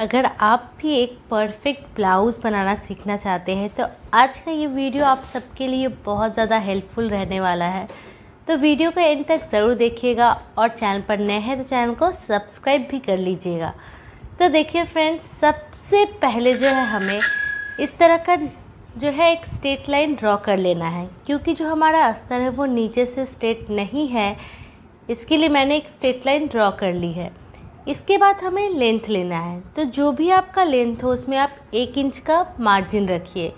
अगर आप भी एक परफेक्ट ब्लाउज़ बनाना सीखना चाहते हैं तो आज का ये वीडियो आप सबके लिए बहुत ज़्यादा हेल्पफुल रहने वाला है तो वीडियो को एंड तक ज़रूर देखिएगा और चैनल पर नए हैं तो चैनल को सब्सक्राइब भी कर लीजिएगा तो देखिए फ्रेंड्स सबसे पहले जो है हमें इस तरह का जो है एक स्ट्रेट लाइन ड्रॉ कर लेना है क्योंकि जो हमारा अस्तर है वो नीचे से स्ट्रेट नहीं है इसके लिए मैंने एक स्ट्रेट लाइन ड्रॉ कर ली है इसके बाद हमें लेंथ लेना है तो जो भी आपका लेंथ हो उसमें आप एक इंच का मार्जिन रखिए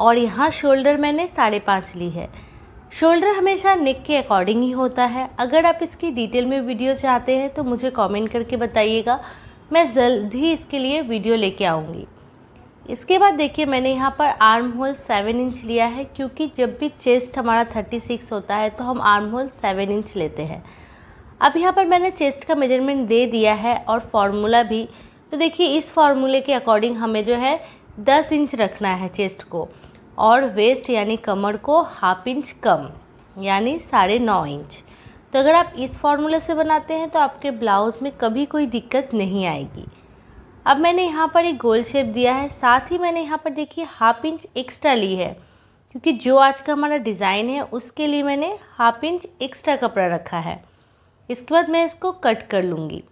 और यहाँ शोल्डर मैंने साढ़े पाँच ली है शोल्डर हमेशा नेक के अकॉर्डिंग ही होता है अगर आप इसकी डिटेल में वीडियो चाहते हैं तो मुझे कमेंट करके बताइएगा मैं जल्द ही इसके लिए वीडियो लेके आऊँगी इसके बाद देखिए मैंने यहाँ पर आर्म होल सेवन इंच लिया है क्योंकि जब भी चेस्ट हमारा थर्टी सिक्स होता है तो हम आर्म होल सेवन इंच लेते हैं अब यहाँ पर मैंने चेस्ट का मेजरमेंट दे दिया है और फार्मूला भी तो देखिए इस फार्मूले के अकॉर्डिंग हमें जो है दस इंच रखना है चेस्ट को और वेस्ट यानी कमर को हाफ इंच कम यानी साढ़े नौ इंच तो अगर आप इस फार्मूले से बनाते हैं तो आपके ब्लाउज़ में कभी कोई दिक्कत नहीं आएगी अब मैंने यहाँ पर एक गोल शेप दिया है साथ ही मैंने यहाँ पर देखिए हाफ इंच एक्स्ट्रा ली है क्योंकि जो आज का हमारा डिज़ाइन है उसके लिए मैंने हाफ इंच एक्स्ट्रा कपड़ा रखा है इसके बाद मैं इसको कट कर लूँगी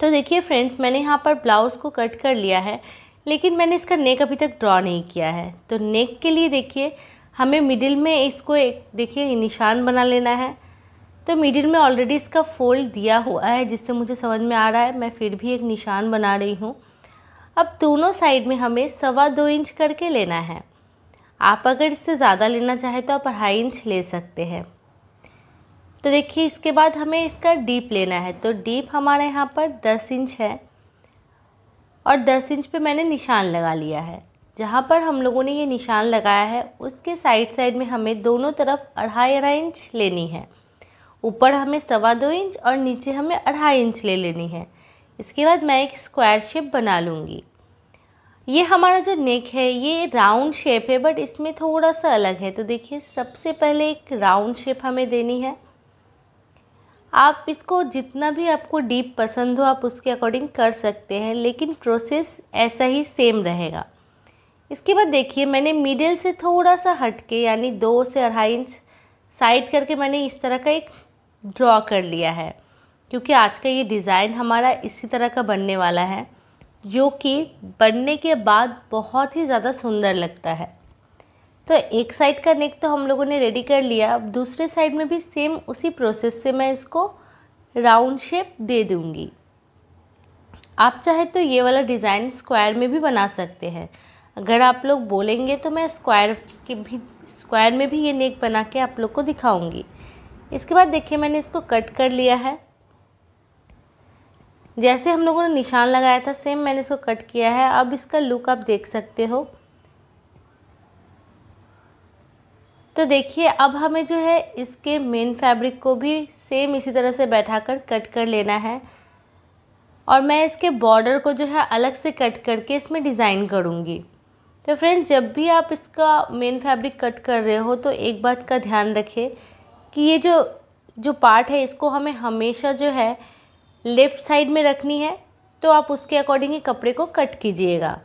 तो देखिए फ्रेंड्स मैंने यहाँ पर ब्लाउज़ को कट कर लिया है लेकिन मैंने इसका नेक अभी तक ड्रॉ नहीं किया है तो नेक के लिए देखिए हमें मिडिल में इसको एक देखिए निशान बना लेना है तो मिडिल में ऑलरेडी इसका फोल्ड दिया हुआ है जिससे मुझे समझ में आ रहा है मैं फिर भी एक निशान बना रही हूँ अब दोनों साइड में हमें सवा दो इंच करके लेना है आप अगर इससे ज़्यादा लेना चाहें तो आप अढ़ाई इंच ले सकते हैं तो देखिए इसके बाद हमें इसका डीप लेना है तो डीप हमारे यहाँ पर दस इंच है और दस इंच पे मैंने निशान लगा लिया है जहाँ पर हम लोगों ने ये निशान लगाया है उसके साइड साइड में हमें दोनों तरफ अढ़ाई अढ़ाई इंच लेनी है ऊपर हमें सवा दो इंच और नीचे हमें अढ़ाई इंच ले लेनी है इसके बाद मैं एक स्क्वायर शेप बना लूँगी ये हमारा जो नेक है ये राउंड शेप है बट इसमें थोड़ा सा अलग है तो देखिए सबसे पहले एक राउंड शेप हमें देनी है आप इसको जितना भी आपको डीप पसंद हो आप उसके अकॉर्डिंग कर सकते हैं लेकिन प्रोसेस ऐसा ही सेम रहेगा इसके बाद देखिए मैंने मिडिल से थोड़ा सा हट के यानी दो से अढ़ाई इंच साइड करके मैंने इस तरह का एक ड्रॉ कर लिया है क्योंकि आज का ये डिज़ाइन हमारा इसी तरह का बनने वाला है जो कि बनने के बाद बहुत ही ज़्यादा सुंदर लगता है तो एक साइड का नेक तो हम लोगों ने रेडी कर लिया अब दूसरे साइड में भी सेम उसी प्रोसेस से मैं इसको राउंड शेप दे दूँगी आप चाहे तो ये वाला डिज़ाइन स्क्वायर में भी बना सकते हैं अगर आप लोग बोलेंगे तो मैं स्क्वायर के भी स्क्वायर में भी ये नेक बना के आप लोग को दिखाऊंगी इसके बाद देखिए मैंने इसको कट कर लिया है जैसे हम लोगों ने निशान लगाया था सेम मैंने इसको कट किया है अब इसका लुक आप देख सकते हो तो देखिए अब हमें जो है इसके मेन फैब्रिक को भी सेम इसी तरह से बैठा कर कट कर लेना है और मैं इसके बॉर्डर को जो है अलग से कट करके इसमें डिज़ाइन करूँगी तो फ्रेंड्स जब भी आप इसका मेन फैब्रिक कट कर रहे हो तो एक बात का ध्यान रखें कि ये जो जो पार्ट है इसको हमें हमेशा जो है लेफ़्ट साइड में रखनी है तो आप उसके अकॉर्डिंग ही कपड़े को कट कीजिएगा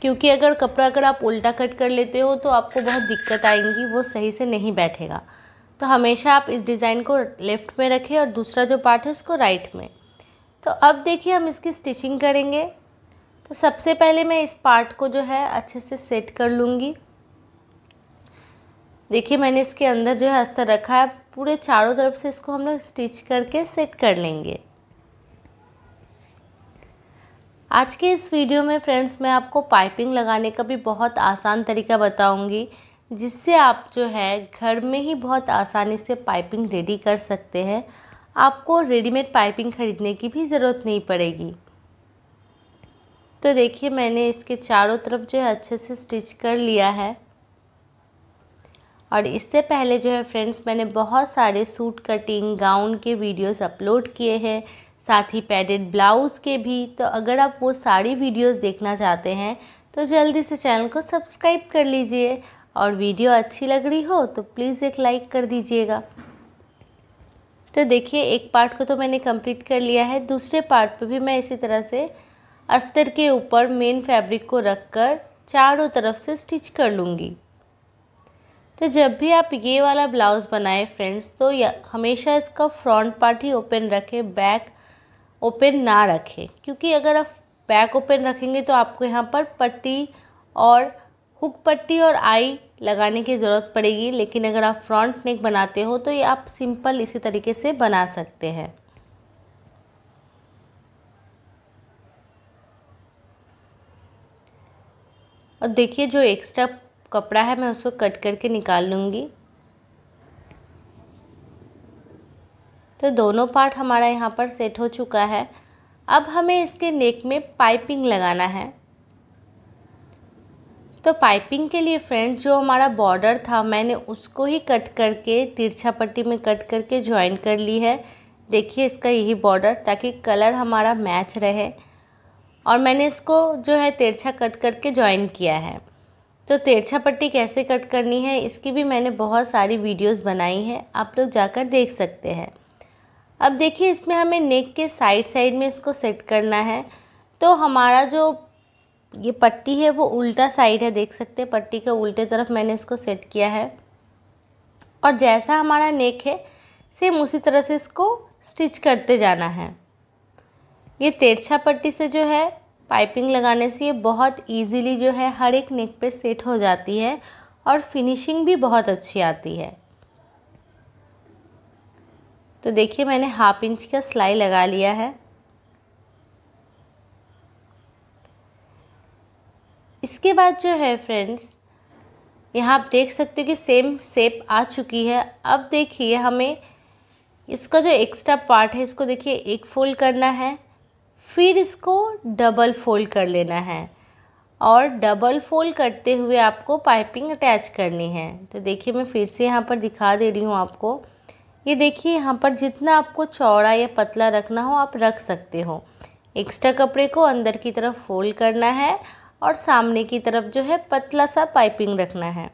क्योंकि अगर कपड़ा अगर आप उल्टा कट कर लेते हो तो आपको बहुत दिक्कत आएंगी वो सही से नहीं बैठेगा तो हमेशा आप इस डिज़ाइन को लेफ़्ट में रखें और दूसरा जो पार्ट है उसको राइट में तो अब देखिए हम इसकी स्टिचिंग करेंगे तो सबसे पहले मैं इस पार्ट को जो है अच्छे से सेट कर लूँगी देखिए मैंने इसके अंदर जो है अस्तर रखा है पूरे चारों तरफ से इसको हम लोग स्टिच करके सेट कर लेंगे आज के इस वीडियो में फ्रेंड्स मैं आपको पाइपिंग लगाने का भी बहुत आसान तरीका बताऊंगी जिससे आप जो है घर में ही बहुत आसानी से पाइपिंग रेडी कर सकते हैं आपको रेडीमेड पाइपिंग ख़रीदने की भी ज़रूरत नहीं पड़ेगी तो देखिए मैंने इसके चारों तरफ जो है अच्छे से स्टिच कर लिया है और इससे पहले जो है फ्रेंड्स मैंने बहुत सारे सूट कटिंग गाउन के वीडियोस अपलोड किए हैं साथ ही पैडेड ब्लाउज़ के भी तो अगर आप वो सारी वीडियोस देखना चाहते हैं तो जल्दी से चैनल को सब्सक्राइब कर लीजिए और वीडियो अच्छी लग रही हो तो प्लीज़ एक लाइक कर दीजिएगा तो देखिए एक पार्ट को तो मैंने कंप्लीट कर लिया है दूसरे पार्ट पर भी मैं इसी तरह से अस्तर के ऊपर मेन फैब्रिक को रख कर चारों तरफ से स्टिच कर लूँगी तो जब भी आप ये वाला ब्लाउज़ बनाएं फ्रेंड्स तो हमेशा इसका फ्रंट पार्ट ही ओपन रखें बैक ओपन ना रखें क्योंकि अगर आप बैक ओपन रखेंगे तो आपको यहाँ पर पट्टी और हुक पट्टी और आई लगाने की ज़रूरत पड़ेगी लेकिन अगर आप फ्रंट नेक बनाते हो तो ये आप सिंपल इसी तरीके से बना सकते हैं और देखिए जो एक्स्ट्रा कपड़ा है मैं उसको कट करके निकाल लूँगी तो दोनों पार्ट हमारा यहाँ पर सेट हो चुका है अब हमें इसके नेक में पाइपिंग लगाना है तो पाइपिंग के लिए फ्रेंड्स जो हमारा बॉर्डर था मैंने उसको ही कट करके तिरछा पट्टी में कट करके ज्वाइन कर ली है देखिए इसका यही बॉर्डर ताकि कलर हमारा मैच रहे और मैंने इसको जो है तिरछा कट करके ज्वाइन किया है तो तिरछा पट्टी कैसे कट करनी है इसकी भी मैंने बहुत सारी वीडियोस बनाई हैं आप लोग जाकर देख सकते हैं अब देखिए इसमें हमें नेक के साइड साइड में इसको सेट करना है तो हमारा जो ये पट्टी है वो उल्टा साइड है देख सकते हैं पट्टी के उल्टे तरफ मैंने इसको सेट किया है और जैसा हमारा नेक है सेम उसी तरह से इसको स्टिच करते जाना है ये तेरछा पट्टी से जो है पाइपिंग लगाने से ये बहुत इजीली जो है हर एक नेक पे सेट हो जाती है और फिनिशिंग भी बहुत अच्छी आती है तो देखिए मैंने हाफ इंच का सिलाई लगा लिया है इसके बाद जो है फ्रेंड्स यहाँ आप देख सकते हो कि सेम सेप आ चुकी है अब देखिए हमें इसका जो एक्स्ट्रा पार्ट है इसको देखिए एक फोल्ड करना है फिर इसको डबल फोल्ड कर लेना है और डबल फोल्ड करते हुए आपको पाइपिंग अटैच करनी है तो देखिए मैं फिर से यहाँ पर दिखा दे रही हूँ आपको ये देखिए यहाँ पर जितना आपको चौड़ा या पतला रखना हो आप रख सकते हो एक्स्ट्रा कपड़े को अंदर की तरफ फोल्ड करना है और सामने की तरफ जो है पतला सा पाइपिंग रखना है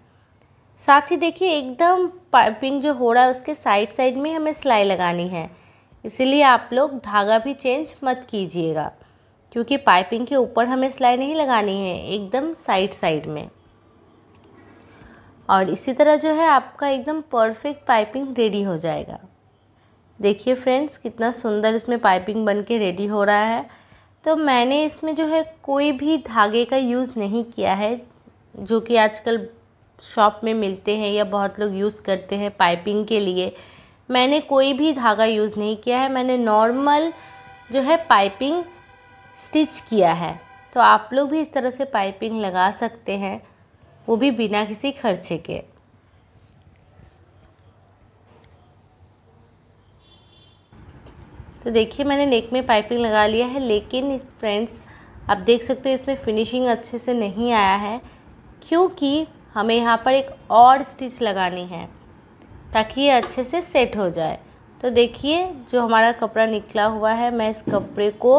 साथ ही देखिए एकदम पाइपिंग जो हो रहा है उसके साइड साइड में हमें सिलाई लगानी है इसीलिए आप लोग धागा भी चेंज मत कीजिएगा क्योंकि पाइपिंग के ऊपर हमें सिलाई नहीं लगानी है एकदम साइड साइड में और इसी तरह जो है आपका एकदम परफेक्ट पाइपिंग रेडी हो जाएगा देखिए फ्रेंड्स कितना सुंदर इसमें पाइपिंग बन के रेडी हो रहा है तो मैंने इसमें जो है कोई भी धागे का यूज़ नहीं किया है जो कि आजकल शॉप में मिलते हैं या बहुत लोग यूज़ करते हैं पाइपिंग के लिए मैंने कोई भी धागा यूज़ नहीं किया है मैंने नॉर्मल जो है पाइपिंग स्टिच किया है तो आप लोग भी इस तरह से पाइपिंग लगा सकते हैं वो भी बिना किसी खर्चे के तो देखिए मैंने नेक में पाइपिंग लगा लिया है लेकिन फ्रेंड्स आप देख सकते हो इसमें फिनिशिंग अच्छे से नहीं आया है क्योंकि हमें यहाँ पर एक और स्टिच लगानी है ताकि ये अच्छे से सेट हो जाए तो देखिए जो हमारा कपड़ा निकला हुआ है मैं इस कपड़े को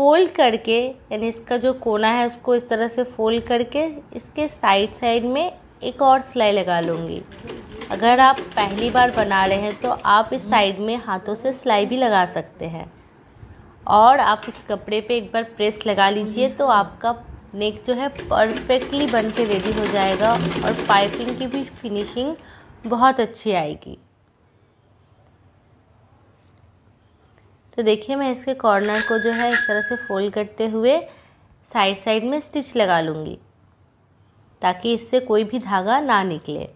फोल्ड करके यानी इसका जो कोना है उसको इस तरह से फोल्ड करके इसके साइड साइड में एक और सिलाई लगा लूँगी अगर आप पहली बार बना रहे हैं तो आप इस साइड में हाथों से सिलाई भी लगा सकते हैं और आप इस कपड़े पे एक बार प्रेस लगा लीजिए तो आपका नेक जो है परफेक्टली बन के रेडी हो जाएगा और पाइपिंग की भी फिनिशिंग बहुत अच्छी आएगी तो देखिए मैं इसके कॉर्नर को जो है इस तरह से फोल्ड करते हुए साइड साइड में स्टिच लगा लूँगी ताकि इससे कोई भी धागा ना निकले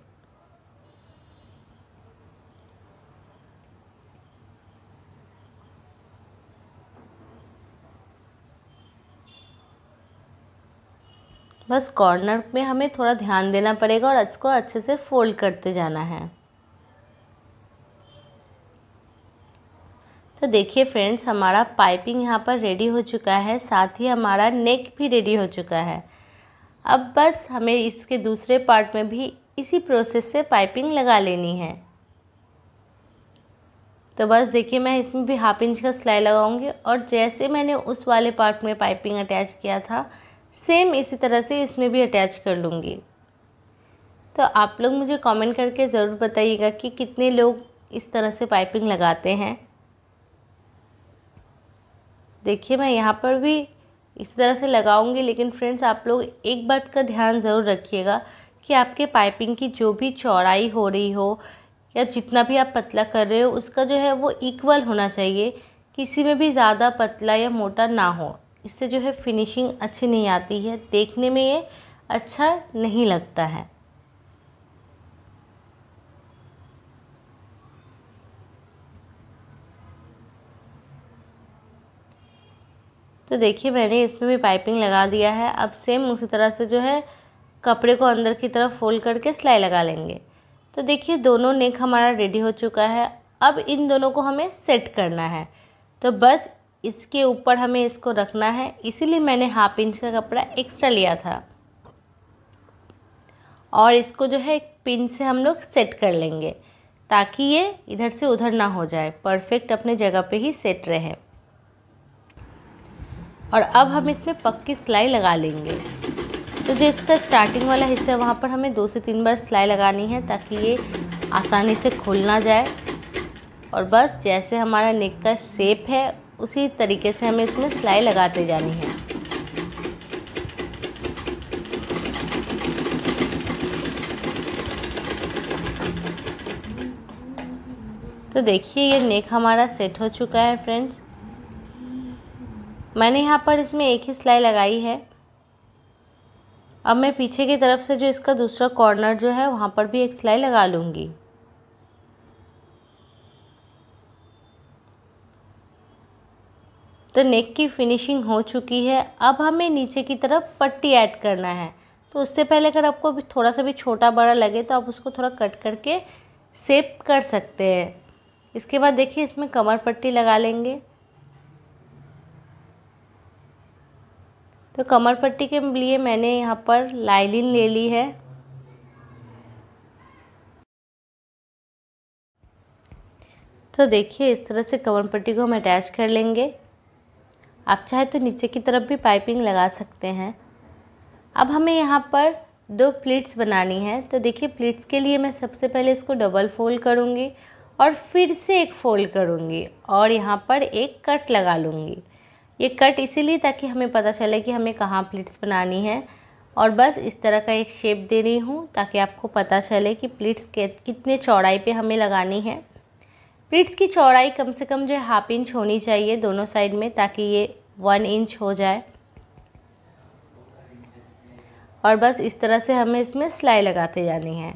बस कॉर्नर में हमें थोड़ा ध्यान देना पड़ेगा और इसको अच्छे से फोल्ड करते जाना है तो देखिए फ्रेंड्स हमारा पाइपिंग यहाँ पर रेडी हो चुका है साथ ही हमारा नेक भी रेडी हो चुका है अब बस हमें इसके दूसरे पार्ट में भी इसी प्रोसेस से पाइपिंग लगा लेनी है तो बस देखिए मैं इसमें भी हाफ इंच का सिलाई लगाऊंगी और जैसे मैंने उस वाले पार्ट में पाइपिंग अटैच किया था सेम इसी तरह से इसमें भी अटैच कर लूँगी तो आप लोग मुझे कमेंट करके ज़रूर बताइएगा कि कितने लोग इस तरह से पाइपिंग लगाते हैं देखिए मैं यहाँ पर भी इसी तरह से लगाऊंगी लेकिन फ्रेंड्स आप लोग एक बात का ध्यान ज़रूर रखिएगा कि आपके पाइपिंग की जो भी चौड़ाई हो रही हो या जितना भी आप पतला कर रहे हो उसका जो है वो इक्वल होना चाहिए किसी में भी ज़्यादा पतला या मोटा ना हो इससे जो है फिनिशिंग अच्छी नहीं आती है देखने में ये अच्छा नहीं लगता है तो देखिए मैंने इसमें भी पाइपिंग लगा दिया है अब सेम उसी तरह से जो है कपड़े को अंदर की तरफ फोल्ड करके सिलाई लगा लेंगे तो देखिए दोनों नेक हमारा रेडी हो चुका है अब इन दोनों को हमें सेट करना है तो बस इसके ऊपर हमें इसको रखना है इसीलिए मैंने हाफ इंच का कपड़ा एक्स्ट्रा लिया था और इसको जो है एक पिन से हम लोग सेट कर लेंगे ताकि ये इधर से उधर ना हो जाए परफेक्ट अपने जगह पे ही सेट रहे और अब हम इसमें पक्की सिलाई लगा लेंगे तो जो इसका स्टार्टिंग वाला हिस्सा है वहाँ पर हमें दो से तीन बार सिलाई लगानी है ताकि ये आसानी से खुल ना जाए और बस जैसे हमारा नेक का शेप है उसी तरीके से हमें इसमें सिलाई लगाते जानी है तो देखिए ये नेक हमारा सेट हो चुका है फ्रेंड्स मैंने यहाँ पर इसमें एक ही सिलाई लगाई है अब मैं पीछे की तरफ से जो इसका दूसरा कॉर्नर जो है वहाँ पर भी एक सिलाई लगा लूँगी तो नेक की फिनिशिंग हो चुकी है अब हमें नीचे की तरफ पट्टी ऐड करना है तो उससे पहले अगर आपको भी थोड़ा सा भी छोटा बड़ा लगे तो आप उसको थोड़ा कट करके सेप कर सकते हैं इसके बाद देखिए इसमें कमर पट्टी लगा लेंगे तो कमर पट्टी के लिए मैंने यहाँ पर लाइलिन ले ली है तो देखिए इस तरह से कमर पट्टी को हम अटैच कर लेंगे आप चाहे तो नीचे की तरफ भी पाइपिंग लगा सकते हैं अब हमें यहाँ पर दो प्लीट्स बनानी है तो देखिए प्लीट्स के लिए मैं सबसे पहले इसको डबल फोल्ड करूँगी और फिर से एक फोल्ड करूँगी और यहाँ पर एक कट लगा लूँगी ये कट इसीलिए ताकि हमें पता चले कि हमें कहाँ प्लीट्स बनानी है और बस इस तरह का एक शेप दे रही हूँ ताकि आपको पता चले कि प्लीट्स के कितने चौड़ाई पे हमें लगानी है प्लीट्स की चौड़ाई कम से कम जो है हाफ इंच होनी चाहिए दोनों साइड में ताकि ये वन इंच हो जाए और बस इस तरह से हमें इसमें सिलाई लगाते जानी है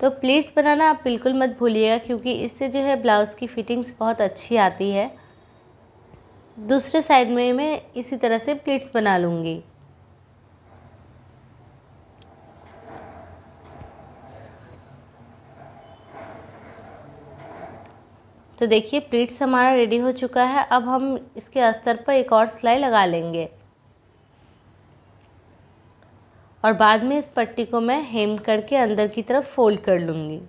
तो प्लीट्स बनाना आप बिल्कुल मत भूलिएगा क्योंकि इससे जो है ब्लाउज़ की फ़िटिंग्स बहुत अच्छी आती है दूसरे साइड में मैं इसी तरह से प्लेट्स बना लूँगी तो देखिए प्लीट्स हमारा रेडी हो चुका है अब हम इसके अस्तर पर एक और सिलाई लगा लेंगे और बाद में इस पट्टी को मैं हेम करके अंदर की तरफ फोल्ड कर लूँगी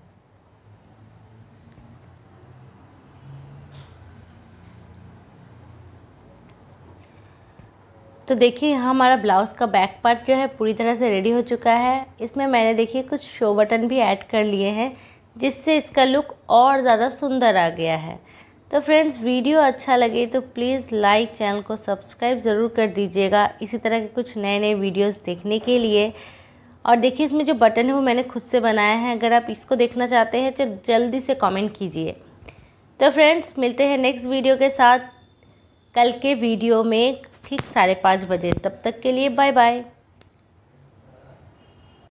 तो देखिए हमारा ब्लाउज़ का बैक पार्ट जो है पूरी तरह से रेडी हो चुका है इसमें मैंने देखिए कुछ शो बटन भी ऐड कर लिए हैं जिससे इसका लुक और ज़्यादा सुंदर आ गया है तो फ्रेंड्स वीडियो अच्छा लगे तो प्लीज़ लाइक चैनल को सब्सक्राइब ज़रूर कर दीजिएगा इसी तरह के कुछ नए नए वीडियोस देखने के लिए और देखिए इसमें जो बटन है वो मैंने खुद से बनाया है अगर आप इसको देखना चाहते हैं तो जल्दी से कमेंट कीजिए तो फ्रेंड्स मिलते हैं नेक्स्ट वीडियो के साथ कल के वीडियो में ठीक साढ़े पाँच बजे तब तक के लिए बाय बाय